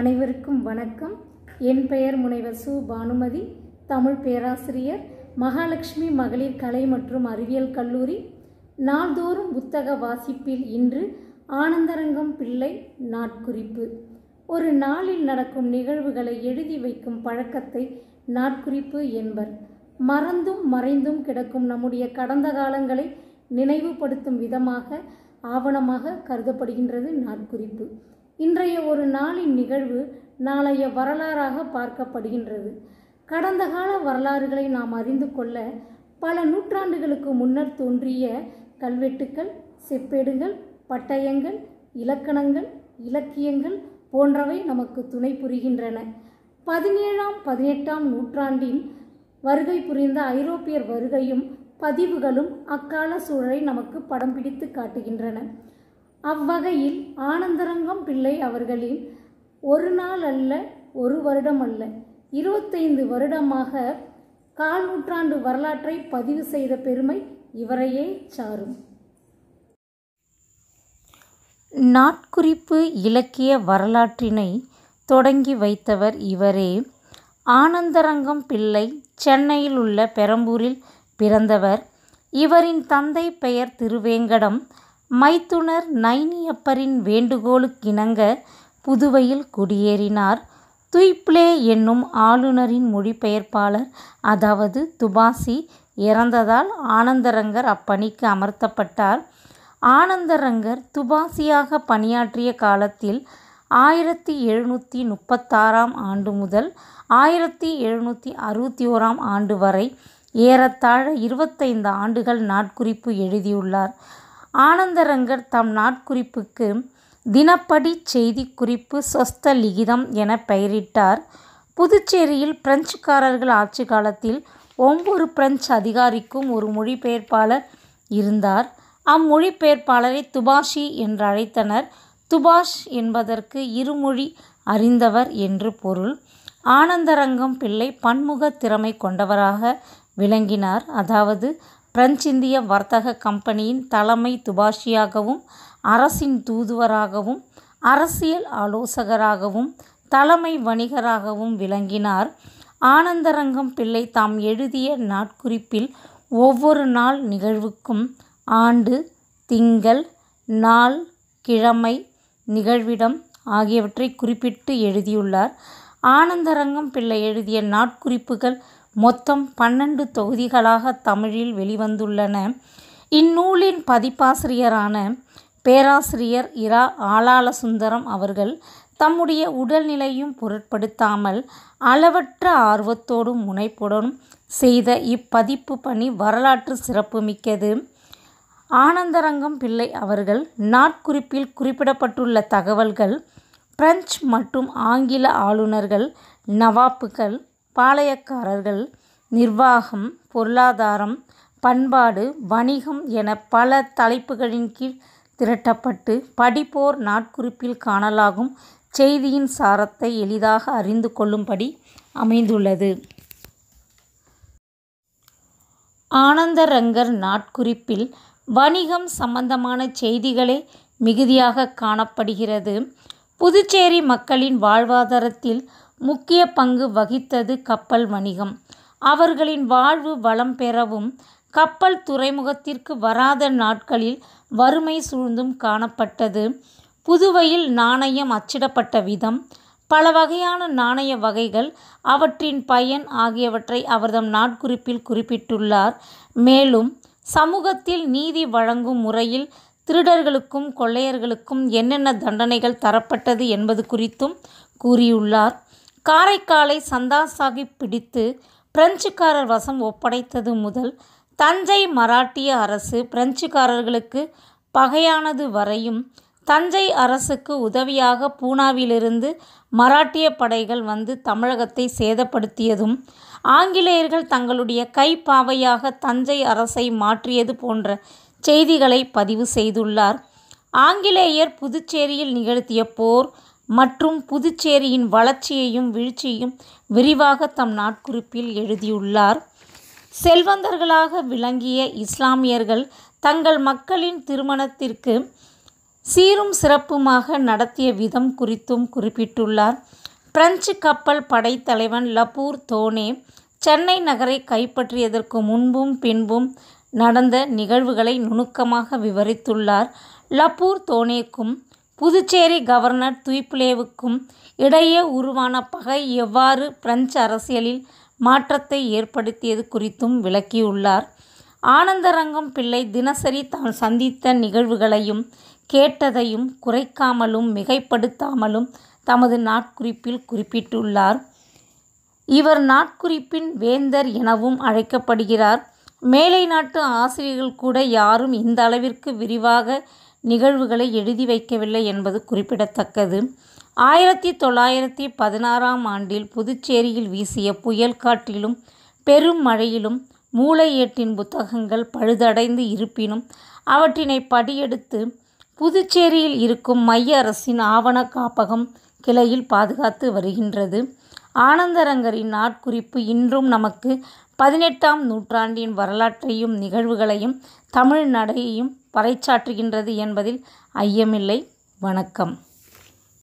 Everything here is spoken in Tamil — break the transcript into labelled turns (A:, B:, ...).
A: அனைவருக்கும் வணக்கம் என் பெயர் முனைவர் சு பானுமதி தமிழ் பேராசிரியர் மகாலட்சுமி மகளிர் கலை மற்றும் அறிவியல் கல்லூரி நாள்தோறும் புத்தக வாசிப்பில் இன்று ஆனந்தரங்கம் பிள்ளை நாட்குறிப்பு ஒரு நாளில் நடக்கும் நிகழ்வுகளை எழுதி வைக்கும் பழக்கத்தை நாட்குறிப்பு என்பர் மறந்தும் மறைந்தும் கிடக்கும் நம்முடைய கடந்த காலங்களை நினைவுபடுத்தும் விதமாக ஆவணமாக கருதப்படுகின்றது நாட்குறிப்பு இன்றைய ஒரு நாளின் நிகழ்வு நாளைய வரலாறாக பார்க்கப்படுகின்றது கடந்த கால வரலாறுகளை நாம் அறிந்து கொள்ள பல நூற்றாண்டுகளுக்கு முன்னர் தோன்றிய கல்வெட்டுக்கள் செப்பேடுகள் பட்டயங்கள் இலக்கணங்கள் இலக்கியங்கள் போன்றவை நமக்கு துணை புரிகின்றன பதினேழாம் பதினெட்டாம் நூற்றாண்டின் வருகை புரிந்த ஐரோப்பியர் வருகையும் பதிவுகளும் அக்கால சூழலை நமக்கு படம் பிடித்து காட்டுகின்றன அவ்வகையில் ஆனந்தரங்கம் பிள்ளை அவர்களின் ஒரு நாள் அல்ல ஒரு வருடம் அல்ல இருபத்தைந்து வருடமாக கால் நூற்றாண்டு வரலாற்றை பதிவு செய்த பெருமை இவரையே சாரும் நாட்குறிப்பு இலக்கிய வரலாற்றினை தொடங்கி வைத்தவர் இவரே ஆனந்தரங்கம் பிள்ளை சென்னையில் உள்ள பெரம்பூரில் பிறந்தவர் இவரின் தந்தை பெயர் திருவேங்கடம் மைத்துனர் நைனியப்பரின் வேண்டுகோளுக்கிணங்க புதுவையில் குடியேறினார். துய்ப்ளே என்னும் ஆளுநரின் மொழிபெயர்ப்பாளர் அதாவது துபாசி இறந்ததால் ஆனந்தரங்கர் அப்பணிக்கு அமர்த்தப்பட்டார். ஆனந்தரங்கர் துபாசியாக பணியாற்றிய காலத்தில் ஆயிரத்தி எழுநூற்றி முப்பத்தாறாம் ஆண்டு முதல் ஆயிரத்தி எழுநூற்றி அறுபத்தி ஓராம் ஆண்டு வரை ஏறத்தாழ இருபத்தைந்து ஆண்டுகள் நாட்குறிப்பு எழுதியுள்ளார். ஆனந்தரங்கர் தம் நாட்குறிப்புக்கு தினப்படி செய்தி குறிப்பு சொஸ்த லிகிதம் என பெயரிட்டார் புதுச்சேரியில் பிரெஞ்சுக்காரர்கள் ஆட்சி காலத்தில் ஒவ்வொரு பிரெஞ்சு அதிகாரிக்கும் ஒரு மொழிபெயர்ப்பாளர் இருந்தார் அம்மொழிபெயர்ப்பாளரை துபாஷி என்று அழைத்தனர் துபாஷ் என்பதற்கு இருமொழி அறிந்தவர் என்று பொருள் ஆனந்தரங்கம் பிள்ளை பன்முக திறமை கொண்டவராக விளங்கினார் அதாவது பிரெஞ்சு இந்திய வர்த்தக கம்பெனியின் தலைமை துபாஷியாகவும் அரசின் தூதுவராகவும் அரசியல் ஆலோசகராகவும் தலைமை வணிகராகவும் விளங்கினார் ஆனந்தரங்கம் பிள்ளை தாம் எழுதிய நாட்குறிப்பில் ஒவ்வொரு நாள் நிகழ்வுக்கும் ஆண்டு திங்கள் நாள் கிழமை நிகழ்விடம் ஆகியவற்றை குறிப்பிட்டு எழுதியுள்ளார் ஆனந்தரங்கம் பிள்ளை எழுதிய நாட்குறிப்புகள் மொத்தம் பன்னெண்டு தொகுதிகளாக தமிழில் வெளிவந்துள்ளன இந்நூலின் பதிப்பாசிரியரான பேராசிரியர் இரா ஆளாளசுந்தரம் அவர்கள் தம்முடைய உடல்நிலையும் பொருட்படுத்தாமல் அளவற்ற ஆர்வத்தோடும் முனைப்புடனும் செய்த இப்பதிப்பு பணி வரலாற்று சிறப்புமிக்கது ஆனந்தரங்கம் பிள்ளை அவர்கள் நாட்குறிப்பில் குறிப்பிடப்பட்டுள்ள தகவல்கள் பிரெஞ்சு மற்றும் ஆங்கில ஆளுநர்கள் நவாப்புகள் பாளையக்காரர்கள் நிர்வாகம் பொருளாதாரம் பண்பாடு வணிகம் என பல தலைப்புகளின் கீழ் திரட்டப்பட்டு படிப்போர் நாட்குறிப்பில் காணலாகும் செய்தியின் சாரத்தை எளிதாக அறிந்து கொள்ளும்படி அமைந்துள்ளது ஆனந்தரங்கர் நாட்குறிப்பில் வணிகம் சம்பந்தமான செய்திகளே மிகுதியாக காணப்படுகிறது புதுச்சேரி மக்களின் வாழ்வாதாரத்தில் முக்கிய பங்கு வகித்தது கப்பல் வணிகம் அவர்களின் வாழ்வு வளம் பெறவும் கப்பல் துறைமுகத்திற்கு வராத நாட்களில் வறுமை சூழ்ந்தும் காணப்பட்டது புதுவையில் நாணயம் அச்சிடப்பட்ட விதம் பல வகையான நாணய வகைகள் அவற்றின் பயன் ஆகியவற்றை அவர்தம் நாட்குறிப்பில் குறிப்பிட்டுள்ளார் மேலும் சமூகத்தில் நீதி வழங்கும் முறையில் திருடர்களுக்கும் கொள்ளையர்களுக்கும் என்னென்ன தண்டனைகள் தரப்பட்டது என்பது குறித்தும் கூறியுள்ளார் காரைக்காலை சந்தா சாஹிப் பிடித்து பிரெஞ்சுக்காரர் வசம் ஒப்படைத்தது முதல் தஞ்சை மராட்டிய அரசு பிரெஞ்சுக்காரர்களுக்கு பகையானது வரையும் தஞ்சை அரசுக்கு உதவியாக பூனாவிலிருந்து மராட்டிய படைகள் வந்து தமிழகத்தை சேதப்படுத்தியதும் ஆங்கிலேயர்கள் தங்களுடைய கைப்பாவையாக தஞ்சை அரசை மாற்றியது போன்ற செய்திகளை பதிவு செய்துள்ளார் ஆங்கிலேயர் புதுச்சேரியில் நிகழ்த்திய போர் மற்றும் புதுச்சேரியின் வளர்ச்சியையும் வீழ்ச்சியையும் விரிவாக தம் நாட்குறிப்பில் எழுதியுள்ளார் செல்வந்தர்களாக விளங்கிய இஸ்லாமியர்கள் தங்கள் மக்களின் திருமணத்திற்கு சீரும் சிறப்புமாக நடத்திய விதம் குறித்தும் குறிப்பிட்டுள்ளார் பிரெஞ்சு கப்பல் படைத்தலைவன் லபூர் தோனே சென்னை நகரை கைப்பற்றியதற்கு முன்பும் பின்பும் நடந்த நிகழ்வுகளை நுணுக்கமாக விவரித்துள்ளார் லபூர் தோனேக்கும் புதுச்சேரி கவர்னர் துய்ப்ளேவுக்கும் இடையே உருவான பகை எவ்வாறு பிரெஞ்சு அரசியலில் மாற்றத்தை ஏற்படுத்தியது குறித்தும் விளக்கியுள்ளார் ஆனந்தரங்கம் பிள்ளை தினசரி தான் சந்தித்த நிகழ்வுகளையும் கேட்டதையும் குறைக்காமலும் மிகைப்படுத்தாமலும் தமது நாட்குறிப்பில் குறிப்பிட்டுள்ளார் இவர் நாட்குறிப்பின் வேந்தர் எனவும் அழைக்கப்படுகிறார் மேலை நாட்டு ஆசிரியர்கள் கூட யாரும் இந்த அளவிற்கு விரிவாக நிகழ்வுகளை எழுதி வைக்கவில்லை என்பது குறிப்பிடத்தக்கது ஆயிரத்தி தொள்ளாயிரத்தி பதினாறாம் ஆண்டில் புதுச்சேரியில் வீசிய புயல் காற்றிலும் பெரும் மழையிலும் மூளையேட்டின் புத்தகங்கள் பழுதடைந்து இருப்பினும் அவற்றினை படியெடுத்து புதுச்சேரியில் இருக்கும் மைய அரசின் ஆவண காப்பகம் கிளையில் பாதுகாத்து வருகின்றது ஆனந்தரங்கரின் நாட்குறிப்பு இன்றும் நமக்கு பதினெட்டாம் நூற்றாண்டின் வரலாற்றையும் நிகழ்வுகளையும் தமிழ்நடையையும் பறைச்சாற்றுகின்றது என்பதில் ஐயமில்லை வணக்கம்